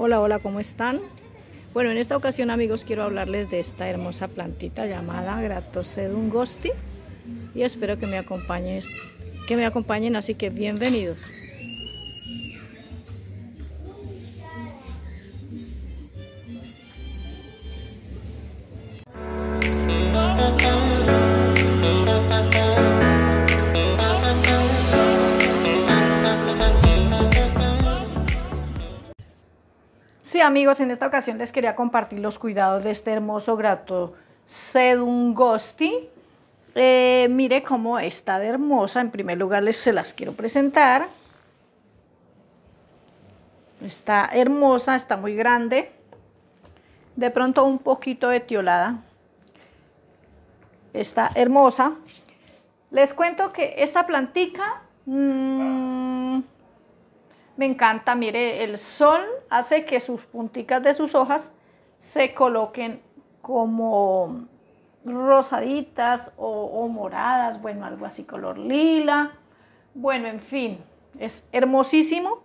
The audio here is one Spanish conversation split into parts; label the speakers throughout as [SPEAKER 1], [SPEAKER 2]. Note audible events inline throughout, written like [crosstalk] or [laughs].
[SPEAKER 1] Hola, hola, ¿cómo están? Bueno, en esta ocasión amigos quiero hablarles de esta hermosa plantita llamada Gratosedungosti y espero que me acompañes, que me acompañen, así que bienvenidos. amigos, en esta ocasión les quería compartir los cuidados de este hermoso grato Sedungosti. Eh, mire cómo está de hermosa. En primer lugar, les se las quiero presentar. Está hermosa, está muy grande. De pronto un poquito etiolada. Está hermosa. Les cuento que esta plantica mm, me encanta. Mire, el sol hace que sus punticas de sus hojas se coloquen como rosaditas o, moradas, bueno, algo así color lila. Bueno, en fin, es hermosísimo.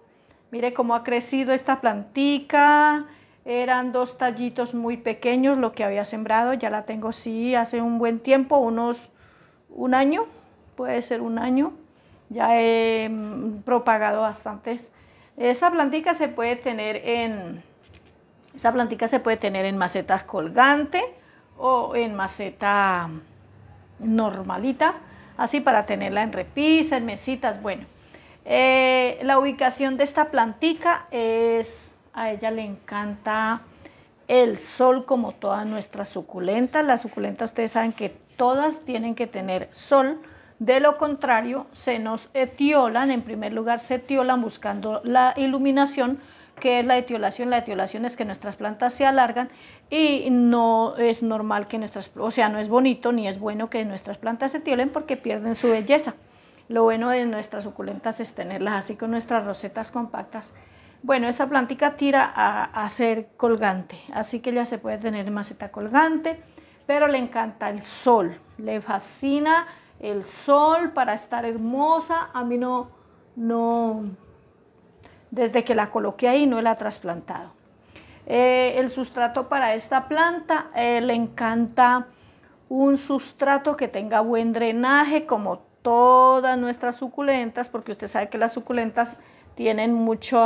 [SPEAKER 1] Mire cómo ha crecido esta plantica. Eran dos tallitos muy pequeños lo que había sembrado. Ya la tengo, sí, hace un buen tiempo, unos un año, puede ser un año. Ya he mm, propagado bastantes esta plantica se puede tener en, esta plantica se puede tener en macetas colgante o en maceta normalita, así para tenerla en repisa, en mesitas, bueno. Eh, la ubicación de esta plantica es, a ella le encanta el sol como todas nuestras suculentas. Las suculentas ustedes saben que todas tienen que tener sol de lo contrario, se nos etiolan, en primer lugar se etiolan buscando la iluminación, que es la etiolación. La etiolación es que nuestras plantas se alargan y no es normal que nuestras, o sea, no es bonito ni es bueno que nuestras plantas se etiolen porque pierden su belleza. Lo bueno de nuestras suculentas es tenerlas así con nuestras rosetas compactas. Bueno, esta plantica tira a, ser colgante, así que ya se puede tener maceta colgante, pero le encanta el sol, le fascina el sol para estar hermosa. A mí no, no, desde que la coloqué ahí no la ha trasplantado. Eh, el sustrato para esta planta eh, le encanta un sustrato que tenga buen drenaje como todas nuestras suculentas porque usted sabe que las suculentas tienen mucho,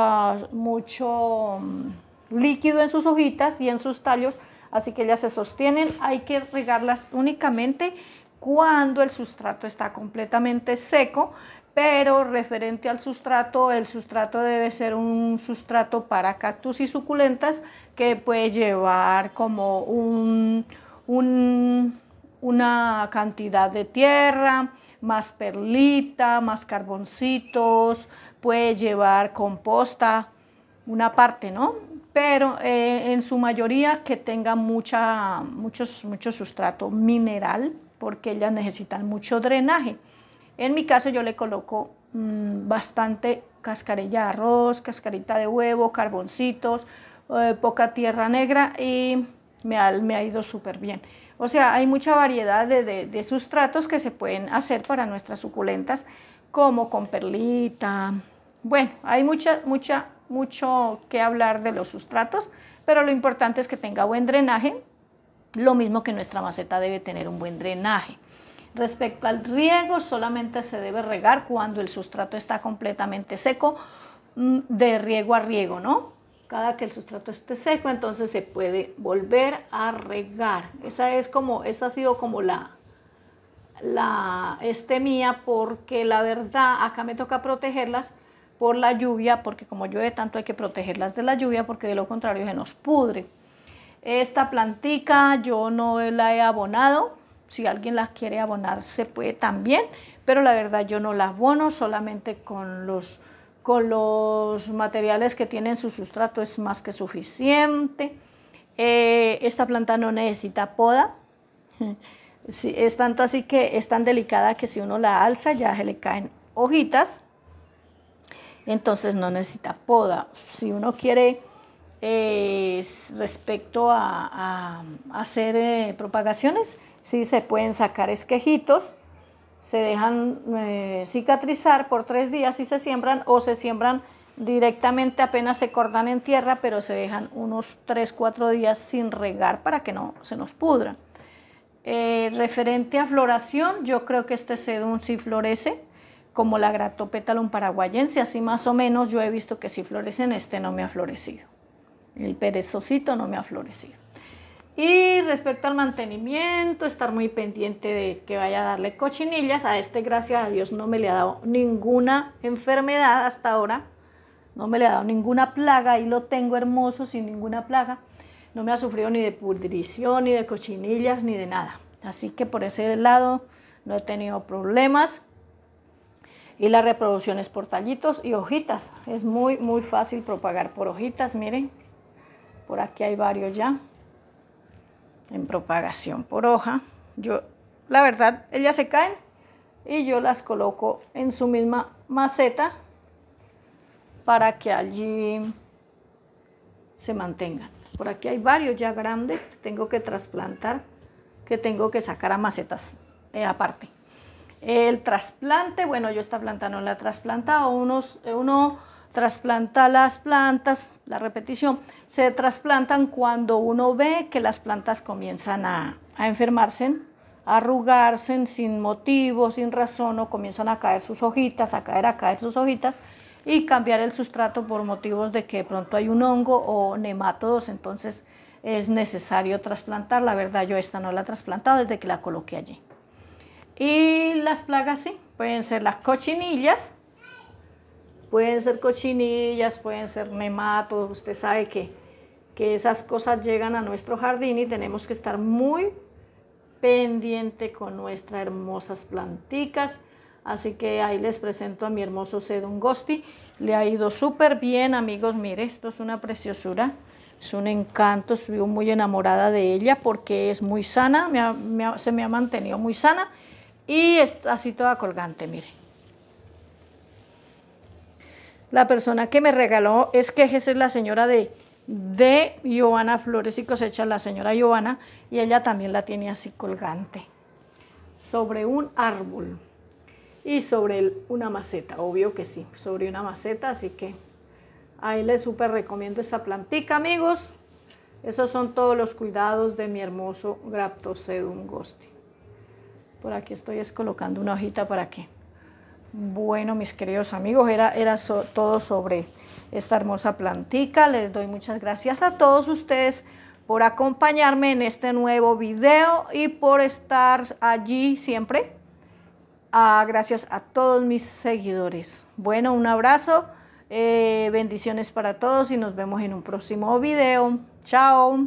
[SPEAKER 1] mucho mm, líquido en sus hojitas y en sus tallos así que ellas se sostienen hay que regarlas únicamente cuando el sustrato está completamente seco, pero referente al sustrato, el sustrato debe ser un sustrato para cactus y suculentas que puede llevar como una cantidad de tierra, más perlita, más carboncitos, puede llevar composta, una parte, ¿no? Pero eh, en su mayoría que tenga muchos, mucho sustrato mineral, porque ellas necesitan mucho drenaje. En mi caso yo le coloco mm, bastante cascarilla de arroz, cascarita de huevo, carboncitos, eh, poca tierra negra y me ha, me ha ido súper bien. O sea, hay mucha variedad de, de, sustratos que se pueden hacer para nuestras suculentas, como con perlita. Bueno, hay mucha, mucha, mucho que hablar de los sustratos, pero lo importante es que tenga buen drenaje lo mismo que nuestra maceta debe tener un buen drenaje. Respecto al riego, solamente se debe regar cuando el sustrato está completamente seco, mm, de riego a riego, ¿no? Cada que el sustrato esté seco, entonces se puede volver a regar. Esa es como, esta ha sido como la, la este mía, porque la verdad, acá me toca protegerlas por la lluvia, porque como llueve tanto hay que protegerlas de la lluvia, porque de lo contrario se nos pudre. Esta plantica yo no la he abonado. Si alguien la quiere abonar se puede también, pero la verdad yo no la abono, solamente con los, con los materiales que tienen su sustrato es más que suficiente. Eh, esta planta no necesita poda. [laughs] es tanto así que es tan delicada que si uno la alza ya se le caen hojitas. Entonces no necesita poda. Si uno quiere respecto a, hacer eh, propagaciones, sí se pueden sacar esquejitos, se dejan eh, cicatrizar por tres días y se siembran o se siembran directamente apenas se cortan en tierra, pero se dejan unos tres, cuatro días sin regar para que no se nos pudran. Eh, referente a floración, yo creo que este sedum sí florece, como la Gratopetalum paraguayense, así más o menos yo he visto que sí florecen, este no me ha florecido el perezosito no me ha florecido. Y respecto al mantenimiento, estar muy pendiente de que vaya a darle cochinillas. A este, gracias a Dios, no me le ha dado ninguna enfermedad hasta ahora. No me le ha dado ninguna plaga y lo tengo hermoso sin ninguna plaga. No me ha sufrido ni de pudrición, ni de cochinillas, ni de nada. Así que por ese lado no he tenido problemas. Y reproducción es por tallitos y hojitas. Es muy, muy fácil propagar por hojitas, miren. Por aquí hay varios ya en propagación por hoja. Yo, la verdad, ellas se caen y yo las coloco en su misma maceta para que allí se mantengan. Por aquí hay varios ya grandes que tengo que trasplantar, que tengo que sacar a macetas eh, aparte. El trasplante, bueno, yo esta planta no la he trasplantado, unos, uno trasplanta las plantas, la repetición, se trasplantan cuando uno ve que las plantas comienzan a, enfermarse, a arrugarse sin motivo, sin razón, o comienzan a caer sus hojitas, a caer, a caer sus hojitas, y cambiar el sustrato por motivos de que pronto hay un hongo o nematodos, entonces es necesario trasplantar. La verdad, yo esta no la he trasplantado desde que la coloqué allí. Y las plagas sí, pueden ser las cochinillas, Pueden ser cochinillas, pueden ser nematos, usted sabe que, que esas cosas llegan a nuestro jardín y tenemos que estar muy pendiente con nuestras hermosas planticas. Así que ahí les presento a mi hermoso Sedum Gosti. Le ha ido súper bien, amigos. Mire, esto es una preciosura. Es un encanto. estoy muy enamorada de ella porque es muy sana. se me ha mantenido muy sana. Y está así toda colgante, mire. La persona que me regaló es que es la señora de, de Giovanna Flores y Cosecha, la señora Giovanna, y ella también la tiene así colgante sobre un árbol y sobre una maceta, obvio que sí, sobre una maceta, así que ahí les súper recomiendo esta plantica, amigos. Esos son todos los cuidados de mi hermoso Graptocedum gosti. Por aquí estoy es colocando una hojita para que bueno, mis queridos amigos, era, era todo sobre esta hermosa plantica. Les doy muchas gracias a todos ustedes por acompañarme en este nuevo video y por estar allí siempre. Ah, gracias a todos mis seguidores. Bueno, un abrazo, eh, bendiciones para todos y nos vemos en un próximo video. Chao.